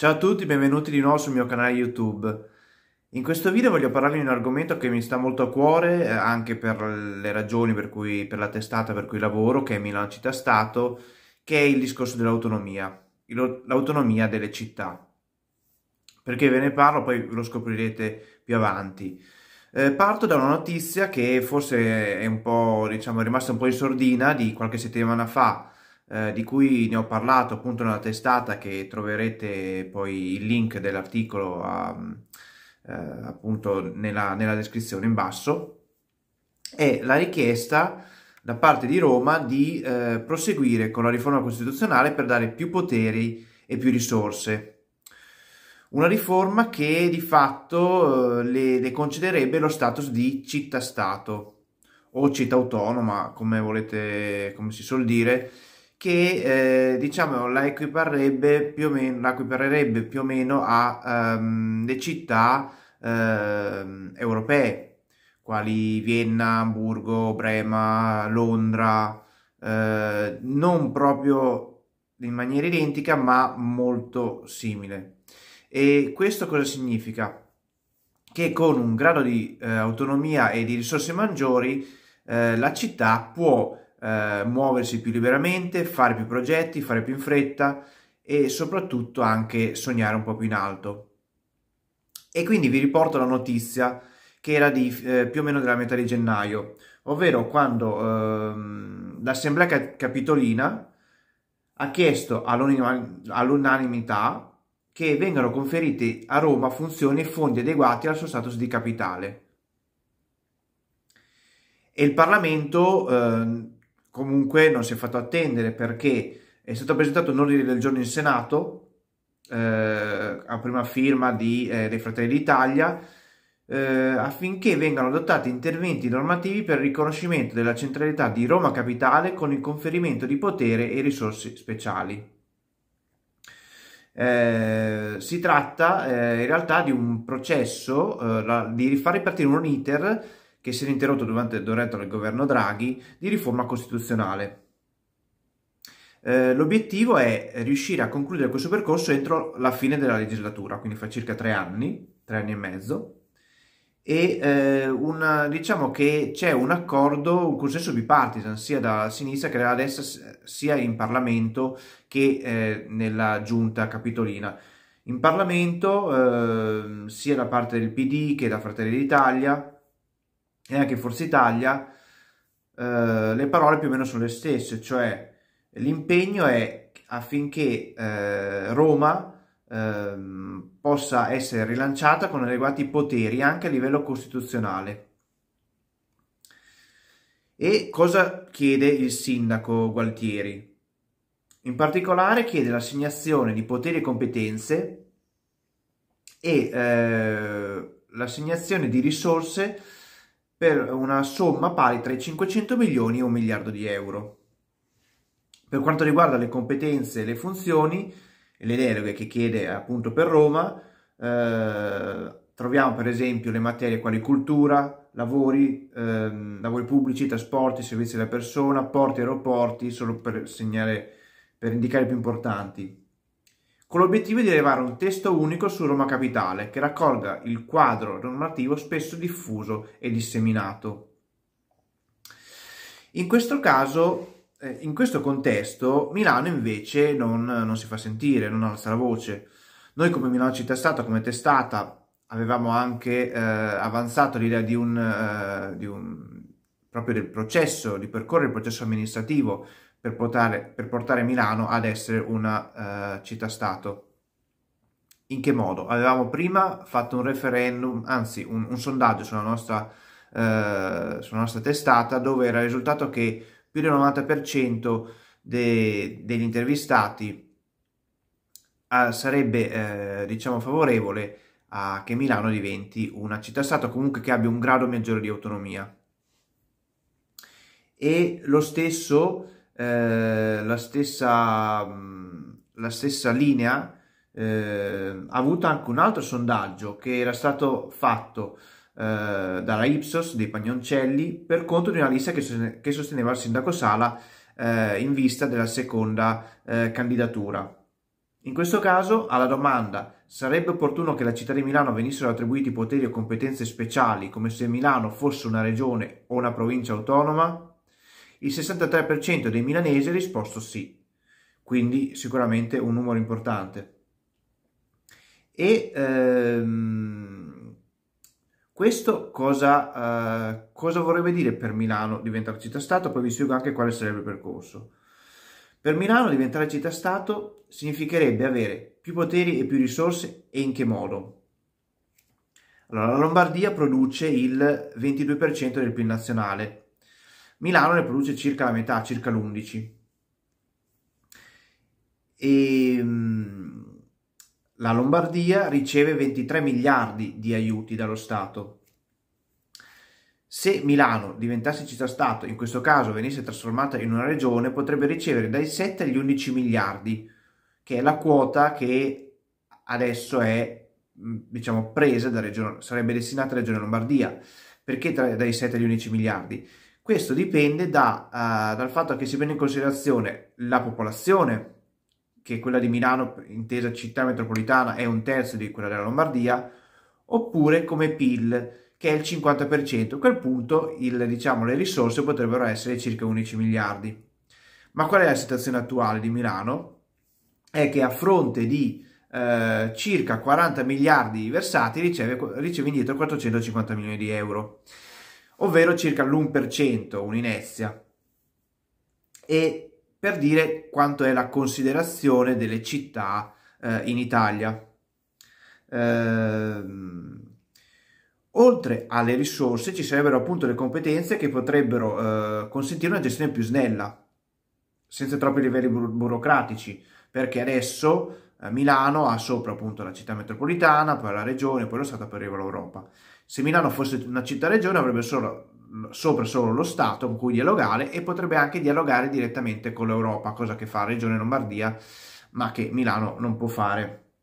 Ciao a tutti, benvenuti di nuovo sul mio canale YouTube. In questo video voglio parlarvi di un argomento che mi sta molto a cuore, eh, anche per le ragioni per cui, per la testata per cui lavoro, che è Milano Città Stato, che è il discorso dell'autonomia, l'autonomia delle città. Perché ve ne parlo, poi lo scoprirete più avanti. Eh, parto da una notizia che forse è un po', diciamo, è rimasta un po' in sordina di qualche settimana fa, eh, di cui ne ho parlato appunto nella testata che troverete poi il link dell'articolo eh, appunto nella, nella descrizione in basso, è la richiesta da parte di Roma di eh, proseguire con la riforma costituzionale per dare più poteri e più risorse. Una riforma che di fatto eh, le, le, concederebbe lo status di città-stato o città autonoma, come volete, come si suol dire, che eh, diciamo la equiparerebbe più o meno, la equiparerebbe più o meno a um, le città uh, europee, quali Vienna, Hamburgo, Brema, Londra, uh, non proprio in maniera identica ma molto simile. E questo cosa significa? Che con un grado di uh, autonomia e di risorse maggiori eh, la città può eh, muoversi più liberamente, fare più progetti, fare più in fretta e soprattutto anche sognare un po' più in alto. E quindi vi riporto la notizia che era di eh, più o meno della metà di gennaio, ovvero quando ehm, l'Assemblea Capitolina ha chiesto all'unanimità che vengano conferiti a Roma funzioni e fondi adeguati al suo status di capitale. E il Parlamento eh, comunque non si è fatto attendere perché è stato presentato un ordine del giorno in Senato eh, a prima firma di, eh, dei Fratelli d'Italia eh, affinché vengano adottati interventi normativi per il riconoscimento della centralità di Roma Capitale con il conferimento di potere e risorse speciali. Eh, si tratta eh, in realtà di un processo eh, di far ripartire un iter che si era interrotto durante il governo Draghi, di riforma costituzionale. Eh, l'obiettivo è riuscire a concludere questo percorso entro la fine della legislatura, quindi fa circa tre anni, tre anni e mezzo, e eh, una, diciamo che c'è un accordo, un consenso bipartisan sia da sinistra che dalla destra, sia in Parlamento che eh, nella giunta capitolina. In Parlamento eh, sia da parte del PD che da Fratelli d'Italia e anche Forza Italia, eh, le parole più o meno sono le stesse, cioè l'impegno è affinché eh, Roma ehm, possa essere rilanciata con adeguati poteri anche a livello costituzionale. E cosa chiede il sindaco Gualtieri? In particolare chiede l'assegnazione di poteri e competenze e eh, l'assegnazione di risorse per una somma pari tra i 500 milioni e un miliardo di euro. Per quanto riguarda le competenze e le funzioni, e le deroghe che chiede appunto per Roma, eh, troviamo per esempio le materie quali cultura, lavori, ehm, lavori pubblici, trasporti, servizi della persona, porti, e aeroporti, solo per segnare, per indicare i più importanti con l'obiettivo di elevare un testo unico su Roma Capitale che raccolga il quadro normativo spesso diffuso e disseminato. In questo caso, eh, in questo contesto, Milano invece non, non si fa sentire, non alza la voce. Noi come Milano Città Stato, come testata, avevamo anche eh, avanzato l'idea di un, eh, di un, proprio del processo, di percorrere il processo amministrativo per portare, per portare Milano ad essere una uh, eh, città-stato. In che modo? Avevamo prima fatto un referendum, anzi un, un sondaggio sulla nostra, uh, sulla nostra testata dove era risultato che più del 90% de, degli intervistati uh, sarebbe diciamo favorevole a che Milano diventi una città-stato comunque che abbia un grado maggiore di autonomia. E lo stesso eh, la, stessa, mm, la stessa linea eh, ha avuto anche un altro sondaggio che era stato fatto eh, dalla Ipsos dei Pagnoncelli per conto di una lista che, che sosteneva il sindaco Sala eh, in vista della seconda eh, candidatura. In questo caso, alla domanda sarebbe opportuno che la città di Milano venissero attribuiti poteri o competenze speciali come se Milano fosse una regione o una provincia autonoma? il 63% dei milanesi ha risposto sì, quindi sicuramente un numero importante. E ehm, questo cosa, eh, cosa, vorrebbe dire per Milano diventare città-stato? Poi vi spiego anche quale sarebbe il percorso. Per Milano diventare città-stato significherebbe avere più poteri e più risorse e in che modo? Allora, la Lombardia produce il 22% del PIL nazionale, Milano ne produce circa la metà, circa l'11. E, ehm, la Lombardia riceve 23 miliardi di aiuti dallo Stato. Se Milano diventasse città-stato, in questo caso venisse trasformata in una regione, potrebbe ricevere dai 7 agli 11 miliardi, che è la quota che adesso è mm, diciamo, presa da regione, sarebbe destinata alla regione Lombardia. Perché tra, dai 7 agli 11 miliardi? Questo dipende da, uh, dal fatto che si prende in considerazione la popolazione, che quella di Milano, intesa città metropolitana, è un terzo di quella della Lombardia, oppure come PIL, che è il 50%. A quel punto il, diciamo, le risorse potrebbero essere circa 11 miliardi. Ma qual è la situazione attuale di Milano? È che a fronte di eh, circa 40 miliardi versati riceve, riceve indietro 450 milioni di euro ovvero circa l'1%, un'inezia. E per dire quanto è la considerazione delle città eh, in Italia. Ehm, oltre alle risorse ci sarebbero appunto le competenze che potrebbero eh, consentire una gestione più snella, senza troppi livelli buro burocratici, perché adesso eh, Milano ha sopra appunto la città metropolitana, poi la regione, poi lo Stato per l'Europa se Milano fosse una città-regione avrebbe solo, sopra solo lo Stato con cui dialogare e potrebbe anche dialogare direttamente con l'Europa, cosa che fa Regione Lombardia, ma che Milano non può fare.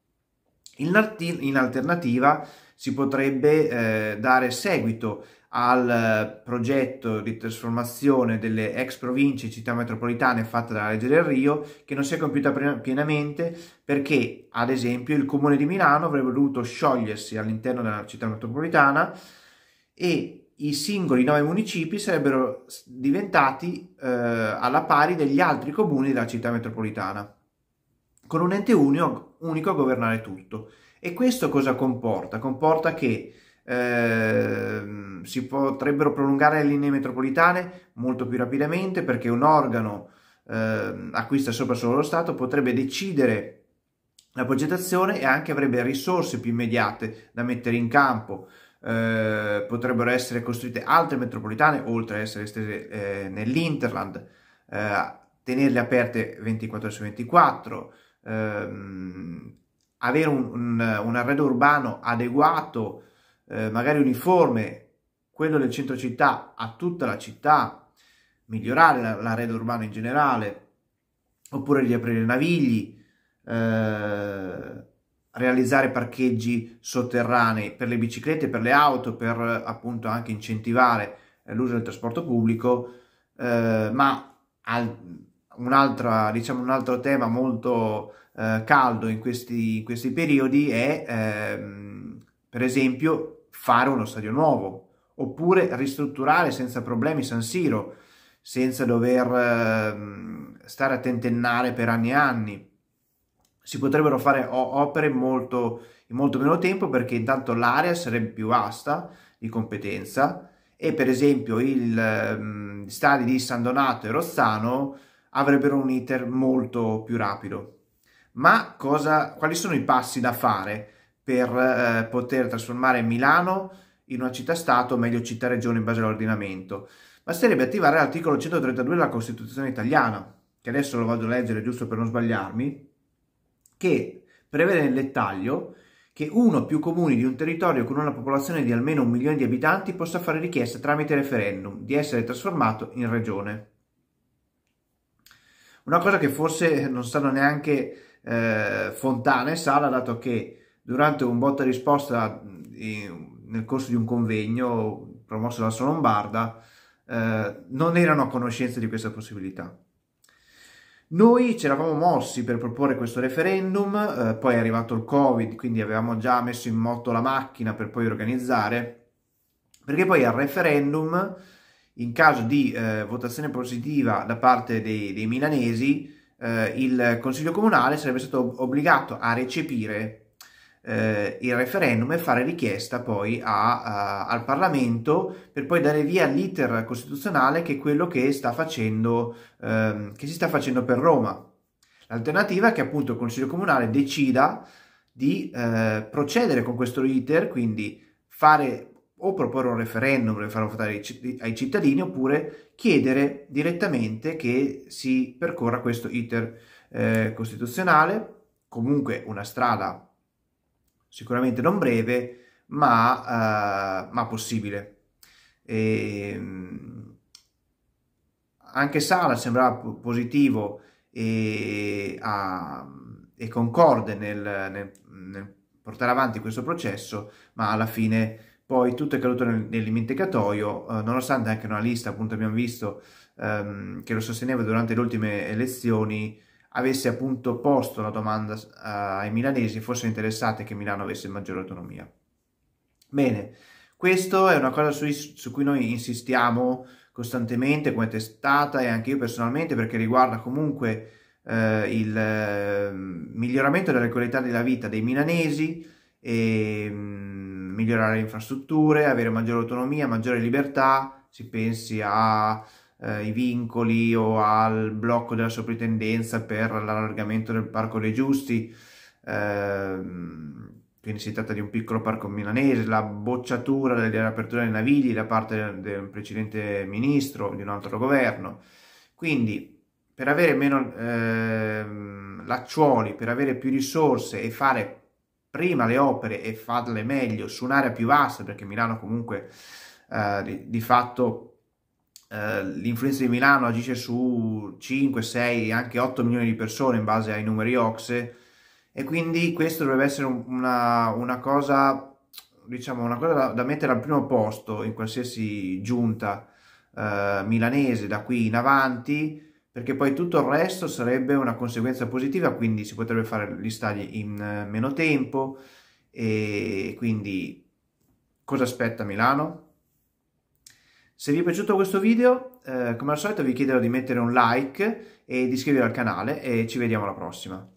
In, in alternativa si potrebbe eh, dare seguito al eh, progetto di trasformazione delle ex province e città metropolitane fatta dalla legge del Rio che non si è compiuta pienamente perché ad esempio il comune di Milano avrebbe dovuto sciogliersi all'interno della città metropolitana e i singoli nove municipi sarebbero diventati eh, alla pari degli altri comuni della città metropolitana con un ente unico, unico a governare tutto. E questo cosa comporta? Comporta che eh, si potrebbero prolungare le linee metropolitane molto più rapidamente perché un organo eh, acquista sopra solo lo Stato potrebbe decidere la progettazione e anche avrebbe risorse più immediate da mettere in campo. Eh, potrebbero essere costruite altre metropolitane oltre a essere estese eh, nell'Interland, eh, tenerle aperte 24 su 24, ehm, avere un, un, un arredo urbano adeguato, eh, magari uniforme, quello del centro città a tutta la città, migliorare l'arredo urbano in generale, oppure riaprire navigli, eh, realizzare parcheggi sotterranei per le biciclette, per le auto, per appunto anche incentivare eh, l'uso del trasporto pubblico, eh, ma al, un, altra, diciamo, un altro tema molto eh, caldo in questi, in questi, periodi è, ehm, per esempio, fare uno stadio nuovo, oppure ristrutturare senza problemi San Siro, senza dover ehm, stare a tentennare per anni e anni. Si potrebbero fare opere molto, in molto meno tempo perché intanto l'area sarebbe più vasta di competenza e per esempio il ehm, stadi di San Donato e Rozzano avrebbero un iter molto più rapido ma cosa, quali sono i passi da fare per eh, poter trasformare Milano in una città-stato, o meglio città-regione in base all'ordinamento? Basterebbe attivare l'articolo 132 della Costituzione italiana, che adesso lo vado a leggere giusto per non sbagliarmi, che prevede nel dettaglio che uno o più comuni di un territorio con una popolazione di almeno un milione di abitanti possa fare richiesta tramite referendum di essere trasformato in regione. Una cosa che forse non sanno neanche eh, Fontana e Sala, dato che durante un botta risposta in, nel corso di un convegno promosso dalla Sua Lombarda eh, non erano a conoscenza di questa possibilità. Noi ci eravamo mossi per proporre questo referendum, eh, poi è arrivato il Covid, quindi avevamo già messo in moto la macchina per poi organizzare, perché poi al referendum, in caso di eh, votazione positiva da parte dei, dei milanesi, eh, il Consiglio Comunale sarebbe stato obbligato a recepire eh, il referendum e fare richiesta poi a, a, eh, al Parlamento per poi dare via all'iter costituzionale che è quello che, sta facendo, ehm, che si sta facendo per Roma. L'alternativa è che appunto il Consiglio Comunale decida di eh, procedere con questo iter, quindi fare o proporre un referendum per farlo votare ai cittadini oppure chiedere direttamente che si percorra questo iter eh, costituzionale, comunque una strada sicuramente non breve ma, eh, ma possibile. E, ehm, anche Sala sembrava positivo e, a, e concorde nel, nel, nel portare avanti questo processo, ma alla fine poi tutto è caduto nel, nell'immenticatoio, eh, nonostante anche una lista, appunto abbiamo visto, ehm, che lo sosteneva durante le ultime elezioni, avesse appunto posto la domanda eh, ai milanesi, fossero interessate che Milano avesse maggiore autonomia. Bene, questo è una cosa su, su cui noi insistiamo costantemente come testata e anche io personalmente perché riguarda comunque eh, il ehm, miglioramento della qualità della vita dei milanesi e ehm, migliorare le infrastrutture, avere maggiore autonomia, maggiore libertà, si pensi ai eh, vincoli o al blocco della soprintendenza per l'allargamento del Parco dei Giusti, eh, quindi si tratta di un piccolo parco milanese, la bocciatura dell'apertura dei navigli da parte del precedente ministro di un altro governo. Quindi per avere meno eh, lacciuoli, per avere più risorse e fare prima le opere e farle meglio su un'area più vasta, perché Milano comunque eh, di, di, fatto eh, l'influenza di Milano agisce su 5, 6, anche 8 milioni di persone in base ai numeri OXE e quindi questo dovrebbe essere una, una cosa, diciamo, una cosa da, da, mettere al primo posto in qualsiasi giunta eh, milanese da qui in avanti perché poi tutto il resto sarebbe una conseguenza positiva, quindi si potrebbe fare gli stadi in eh, meno tempo e quindi cosa aspetta Milano? Se vi è piaciuto questo video, eh, come al solito vi chiederò di mettere un like e di iscrivervi al canale e ci vediamo alla prossima.